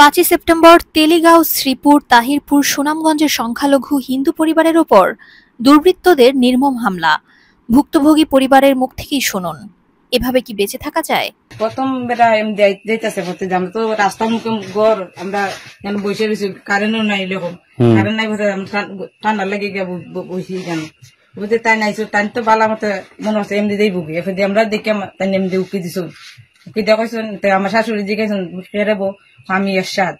পাঁচই সেপ্টেম্বর তেলিগাঁও শ্রীপুর তাহিরপুর সুনামগঞ্জের সংখ্যালঘু হিন্দু পরিবারের ওপর দুর্বৃত্তদের নির্মম হামলা ভুক্তভোগী পরিবারের মুখ থেকেই শুনুন এভাবে কি বেঁচে থাকা যায় প্রথম বেটা যাইতেছে বলতে আমরা তো রাস্তা মুখে ঘর আমরা বসে রয়েছি কারেন্টও নাই এরকম কারেন্ট নাই বলতে ঠান্ডা লেগে গিয়ে বসি কেন বুঝতে তাই নাইছো তাই তো বালা মতো মনে হচ্ছে এমনি দিয়ে ভুগি এফে আমরা দেখে তাই এমনি উকি দিছো আমার শাশুড়ি জিজ্ঞাসুন কেরে বো আমি এরশাদ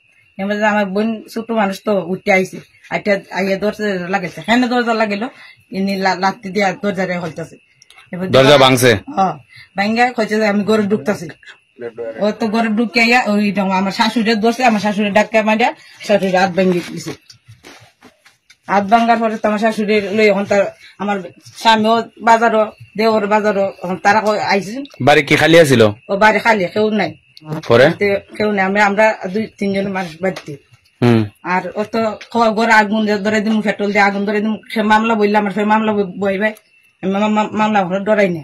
আমার বোন ছোট মানুষ তো উঠতে আইসি আইয়া দরজা লাগাইছে হ্যাঁ দরজা লাগিলো ইনি লাত্তি দিয়া দরজা দিয়ে হলতেছে দরজা ভাঙছে ভাঙ্গা কইছে আমি গরু ঢুকতেছি ও তো ঘরে ঢুকে আমার শাশুড়ি দোষে আমার শাশুড়ি ডাক্তার মারিয়া শাশুড়ি হাত ভেঙে দিছে হাত ভাঙ্গার পরে তোমার আমার শাশুড়ির লই এখন তার আমার স্বামীও বাজারও দেওর বাজারও এখন তারা আইসি বাড়ি কি খালি আছিল ও বাড়ি খালি কেউ নাই পরে কেউ নাই আমি আমরা দুই তিনজন মানুষ বাড়িতে আর ও তো ঘরে আগুন ধরে দিম ফেটল দিয়ে আগুন ধরে দিম সে মামলা বইলে আমার সে মামলা বই ভাই মামলা ঘরে ডরাই না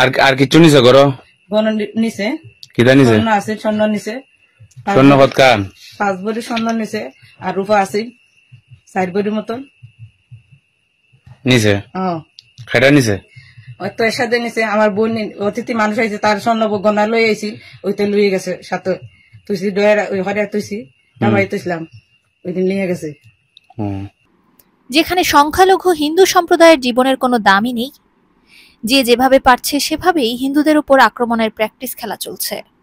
আর আর কিছু নিছে ঘর ঘন নিছে কিতা নিছে আছে স্বর্ণ নিছে স্বর্ণ কত কান পাঁচ বড়ি স্বর্ণ নিছে আর রূপা আছে সাইড মতন তো আমার বোন অতিথি মানুষ তার গনা লই আইছি গেছে সাথে তুইছি তুইছি তুইছিলাম ওই দিন নিয়ে গেছে যেখানে সংখ্যালঘু হিন্দু সম্প্রদায়ের জীবনের কোনো দামই নেই যে যেভাবে পারছে সেভাবেই হিন্দুদের উপর আক্রমণের প্র্যাকটিস খেলা চলছে